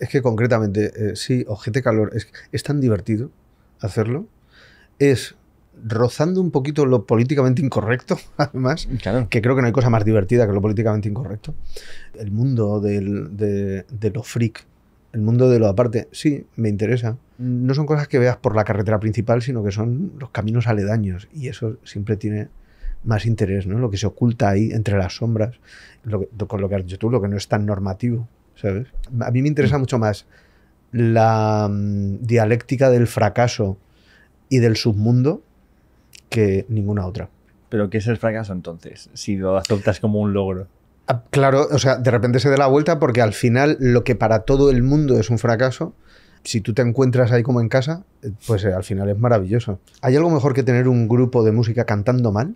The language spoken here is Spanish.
Es que concretamente, eh, sí, Objeto de calor, es, tan divertido hacerlo. Es rozando un poquito lo políticamente incorrecto, además, que creo que no hay cosa más divertida que lo políticamente incorrecto. El mundo de, lo freak, el mundo de lo aparte, sí, me interesa. No son cosas que veas por la carretera principal, sino que son los caminos aledaños y eso siempre tiene más interés, ¿no? Lo que se oculta ahí entre las sombras, con lo que has dicho tú, lo que no es tan normativo. A mí me interesa mm. mucho más la mm, dialéctica del fracaso y del submundo que ninguna otra. ¿Pero qué es el fracaso entonces? Si lo aceptas como un logro. Ah, claro, o sea, de repente se da la vuelta porque al final lo que para todo el mundo es un fracaso, si tú te encuentras ahí como en casa, pues eh, al final es maravilloso. ¿Hay algo mejor que tener un grupo de música cantando mal?